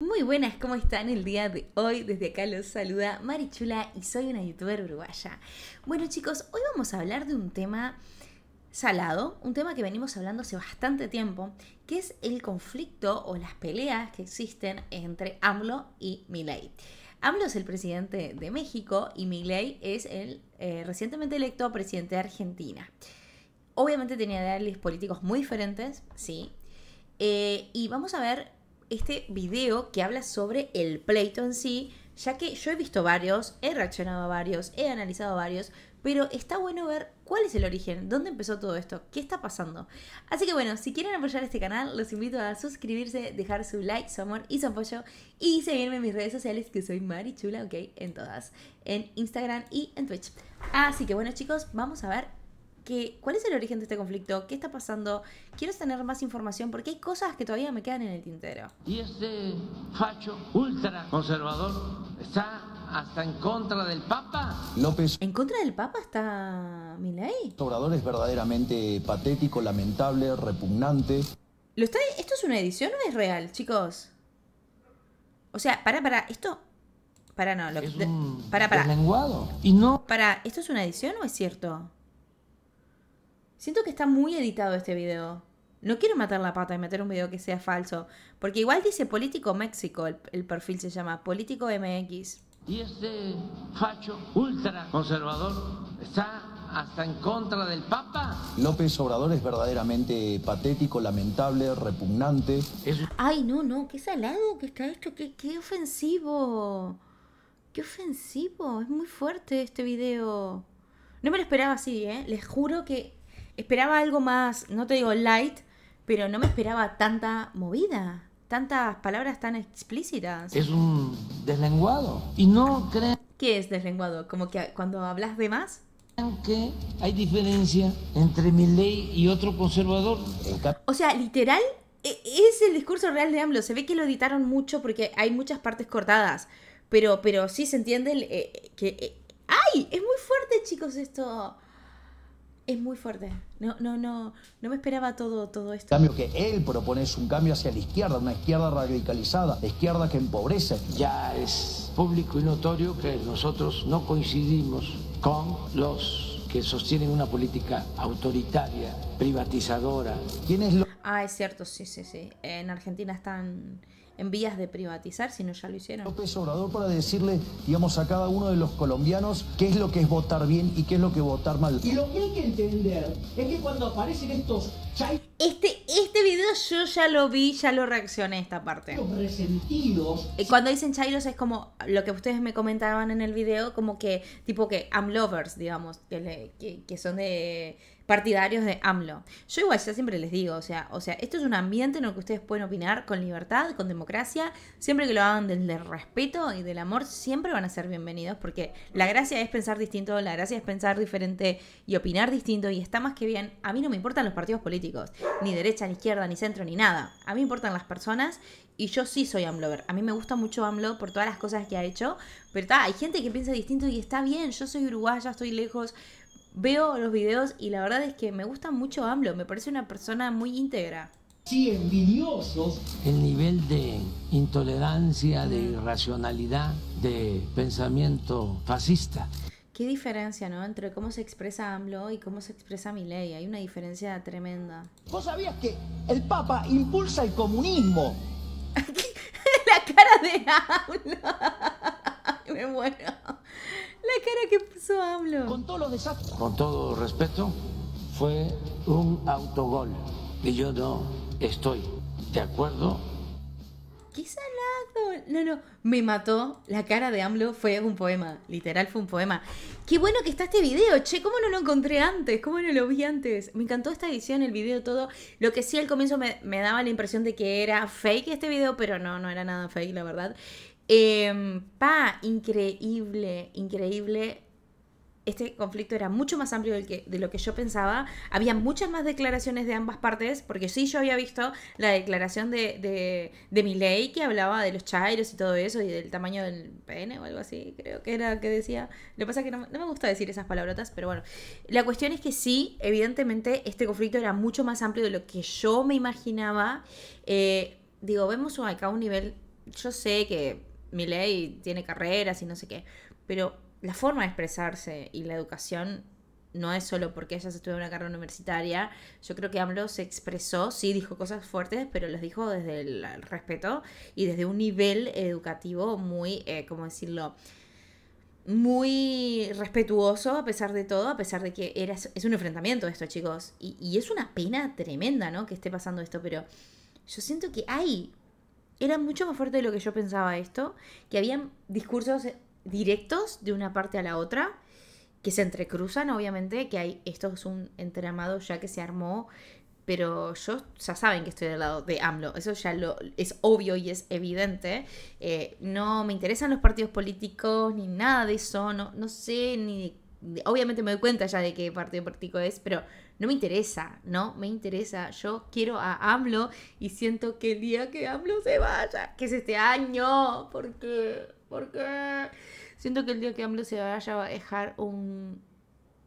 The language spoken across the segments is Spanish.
Muy buenas, ¿cómo están el día de hoy? Desde acá los saluda Marichula y soy una youtuber uruguaya. Bueno chicos, hoy vamos a hablar de un tema salado, un tema que venimos hablando hace bastante tiempo, que es el conflicto o las peleas que existen entre AMLO y Milei. AMLO es el presidente de México y Milei es el eh, recientemente electo presidente de Argentina. Obviamente tenía ideales políticos muy diferentes, sí. Eh, y vamos a ver este video que habla sobre el pleito en sí, ya que yo he visto varios, he reaccionado a varios, he analizado varios, pero está bueno ver cuál es el origen, dónde empezó todo esto, qué está pasando. Así que bueno, si quieren apoyar este canal, los invito a suscribirse, dejar su like, su amor y su apoyo y seguirme en mis redes sociales que soy Marichula, ok, en todas, en Instagram y en Twitch. Así que bueno chicos, vamos a ver cuál es el origen de este conflicto, qué está pasando. Quiero tener más información porque hay cosas que todavía me quedan en el tintero. Y este facho ultra conservador está hasta en contra del Papa. López. ¿En contra del Papa está Milei? Obrador es verdaderamente patético, lamentable, repugnante. ¿Lo está... ¿Esto es una edición o es real, chicos? O sea, para, para, esto. Para, no, lo que. Para, para. Lenguado. Y no. Para, ¿esto es una edición o es cierto? Siento que está muy editado este video. No quiero matar la pata y meter un video que sea falso. Porque igual dice Político México, el, perfil se llama Político MX. Y este facho ultra conservador está hasta en contra del Papa. López Obrador es verdaderamente patético, lamentable, repugnante. Ay, no, no, qué salado que está esto, qué, qué ofensivo. Qué ofensivo, es muy fuerte este video. No me lo esperaba así, ¿eh? Les juro que esperaba algo más, no te digo light, pero no me esperaba tanta movida, tantas palabras tan explícitas. Es un deslenguado. Y no creen ¿Qué es deslenguado? ¿Como que cuando hablas de más? que hay diferencia entre mi ley y otro conservador. O sea, literal, e-, es el discurso real de AMLO. Se ve que lo editaron mucho porque hay muchas partes cortadas. Pero, pero sí se entiende eh, que... Eh, ¡Ay! Es muy fuerte, chicos, esto es muy fuerte. No, no, no, no me esperaba todo, todo esto. El cambio que él propone es un cambio hacia la izquierda, una izquierda radicalizada, izquierda que empobrece. Ya es público y notorio que nosotros no coincidimos con los que sostienen una política autoritaria, privatizadora. ¿Quién es Ah, es cierto, sí, sí, sí. En Argentina están en vías de privatizar, si no ya lo hicieron. López Obrador para decirle, digamos, a cada uno de los colombianos qué es lo que es votar bien y qué es lo que votar mal. Y lo que hay que entender es que cuando aparecen estos... Este, este video yo ya lo vi, ya lo reaccioné esta parte. Los resentidos. Cuando dicen chairos es como lo que ustedes me comentaban en el video, como que, tipo que I'm lovers, digamos, que, le, que, que son de partidarios de AMLO. Yo igual ya siempre les digo, o sea, o sea, esto es un ambiente en el que ustedes pueden opinar con libertad, con democracia, siempre que lo hagan desde respeto y del amor, siempre van a ser bienvenidos, porque la gracia es pensar distinto, la gracia es pensar diferente y opinar distinto, y está más que bien, a mí no me importan los partidos políticos, ni derecha, ni izquierda, ni centro, ni nada, a mí me importan las personas y yo sí soy AMLover. A mí me gusta mucho AMLO por todas las cosas que ha hecho, pero está, hay gente que piensa distinto y está bien, yo soy uruguaya, estoy lejos, veo los videos y la verdad es que me gusta mucho AMLO, me parece una persona muy íntegra. Sí, envidiosos. El nivel de intolerancia, de irracionalidad, de pensamiento fascista. Qué diferencia, ¿no? Entre cómo se expresa AMLO y cómo se expresa Milei. Hay una diferencia tremenda. ¿Vos sabías que el Papa impulsa el comunismo? la cara de AMLO. me muero. La cara que puso AMLO. Con todos los desastres. Con todo respeto, fue un autogol. Y yo no estoy de acuerdo qué salado. No, no, me mató. La cara de AMLO fue un poema, literal fue un poema. Qué bueno que está este video, che, ¿cómo no lo encontré antes? ¿Cómo no lo vi antes? Me encantó esta edición, el video, todo. Lo que sí al comienzo me, daba la impresión de que era fake este video, pero no, no era nada fake, la verdad. Eh, pa, increíble, increíble este conflicto era mucho más amplio de lo que yo pensaba. Había muchas más declaraciones de ambas partes, porque sí yo había visto la declaración de, de, que hablaba de los chairos y todo eso, y del tamaño del pene o algo así, creo que era que decía. Lo que pasa es que no, me gusta decir esas palabrotas, pero bueno. La cuestión es que sí, evidentemente, este conflicto era mucho más amplio de lo que yo me imaginaba. Eh, digo, vemos acá un nivel, yo sé que Miley tiene carreras y no sé qué, pero la forma de expresarse y la educación no es solo porque ella estuvo en una carrera universitaria. Yo creo que AMLO se expresó, sí dijo cosas fuertes, pero las dijo desde el, respeto y desde un nivel educativo muy, eh, ¿cómo decirlo? Muy respetuoso a pesar de todo, a pesar de que era, es un enfrentamiento esto, chicos. Y, y es una pena tremenda, ¿no? Que esté pasando esto, pero yo siento que hay... Era mucho más fuerte de lo que yo pensaba esto, que habían discursos directos de una parte a la otra, que se entrecruzan, obviamente, que hay, esto es un entramado ya que se armó, pero yo ya saben que estoy del lado de AMLO, eso ya lo, es obvio y es evidente. Eh, no me interesan los partidos políticos ni nada de eso, no, no sé ni obviamente me doy cuenta ya de qué partido político es, pero no me interesa, no me interesa. Yo quiero a AMLO y siento que el día que AMLO se vaya, que es este año, porque porque siento que el día que AMLO se vaya va a dejar un,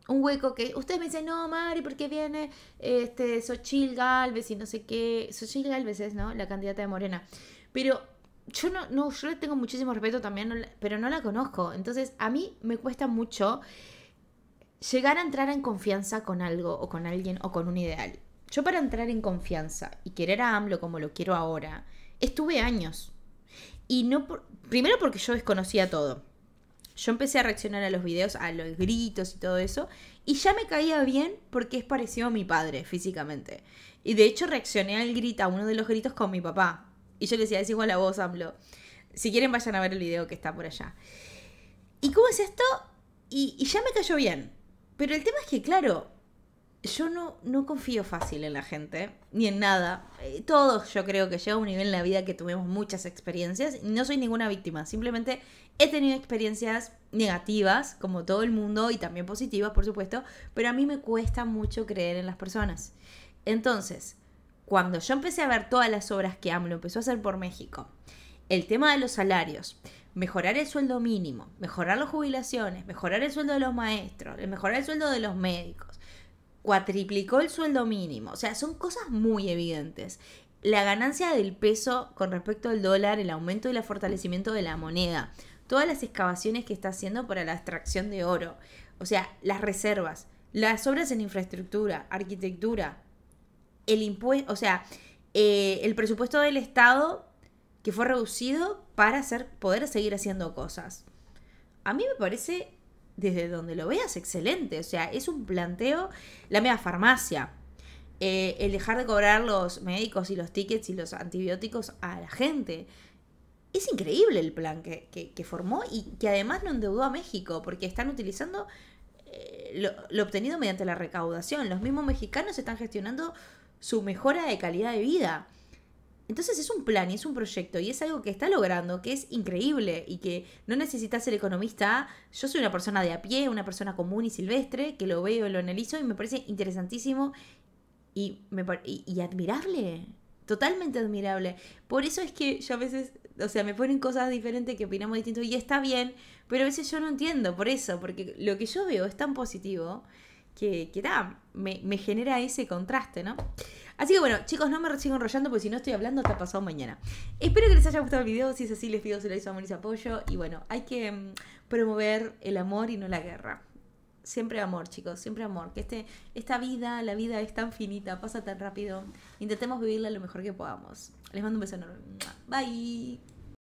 hueco que ustedes me dicen, no, Mari, ¿por qué viene este, Xochil Galvez y no sé qué? Xochil Galvez es, ¿no? La candidata de Morena. Pero yo no, no yo le tengo muchísimo respeto también, pero no la conozco. Entonces, a mí me cuesta mucho llegar a entrar en confianza con algo o con alguien o con un ideal. Yo para entrar en confianza y querer a AMLO como lo quiero ahora, estuve años. Y no por, primero porque yo desconocía todo. Yo empecé a reaccionar a los videos, a los gritos y todo eso, y ya me caía bien porque es parecido a mi padre físicamente. Y de hecho reaccioné al grito, a uno de los gritos con mi papá. Y yo le decía, es igual a vos, AMLO. Si quieren vayan a ver el video que está por allá. ¿Y cómo es esto? y ya me cayó bien. Pero el tema es que, claro, yo no, no confío fácil en la gente, ni en nada. Eh, todos yo creo que llega un nivel en la vida que tuvimos muchas experiencias no soy ninguna víctima, simplemente he tenido experiencias negativas, como todo el mundo, y también positivas, por supuesto, pero a mí me cuesta mucho creer en las personas. Entonces, cuando yo empecé a ver todas las obras que AMLO empezó a hacer por México, el tema de los salarios, mejorar el sueldo mínimo, mejorar las jubilaciones, mejorar el sueldo de los maestros, mejorar el sueldo de los médicos, cuatriplicó el sueldo mínimo. O sea, son cosas muy evidentes. La ganancia del peso con respecto al dólar, el aumento y el fortalecimiento de la moneda, todas las excavaciones que está haciendo para la extracción de oro, o sea, las reservas, las obras en infraestructura, arquitectura, el impuesto, o sea, eh, el presupuesto del Estado que fue reducido para hacer, poder seguir haciendo cosas. A mí me parece desde donde lo veas, excelente. O sea, es un planteo, la mega farmacia. Eh, el dejar de cobrar los médicos y los tickets y los antibióticos a la gente. Es increíble el plan que, que, formó y que además no endeudó a México, porque están utilizando eh, lo, lo obtenido mediante la recaudación. Los mismos mexicanos están gestionando su mejora de calidad de vida. Entonces es un plan y es un proyecto y es algo que está logrando, que es increíble y que no necesita ser economista. Yo soy una persona de a pie, una persona común y silvestre, que lo veo, lo analizo y me parece interesantísimo y, me, admirable. Totalmente admirable. Por eso es que yo a veces, o sea, me ponen cosas diferentes que opinamos distinto y está bien, pero a veces yo no entiendo por eso, porque lo que yo veo es tan positivo que, me genera ese contraste, ¿no? Así que bueno, chicos, no me sigo enrollando porque si no estoy hablando hasta pasado mañana. Espero que les haya gustado el video. Si es así, les pido su like, su amor y su apoyo. Y bueno, hay que mm, promover el amor y no la guerra. Siempre amor, chicos, siempre amor. Que este, esta vida, la vida es tan finita, pasa tan rápido. Intentemos vivirla lo mejor que podamos. Les mando un beso enorme. Bye.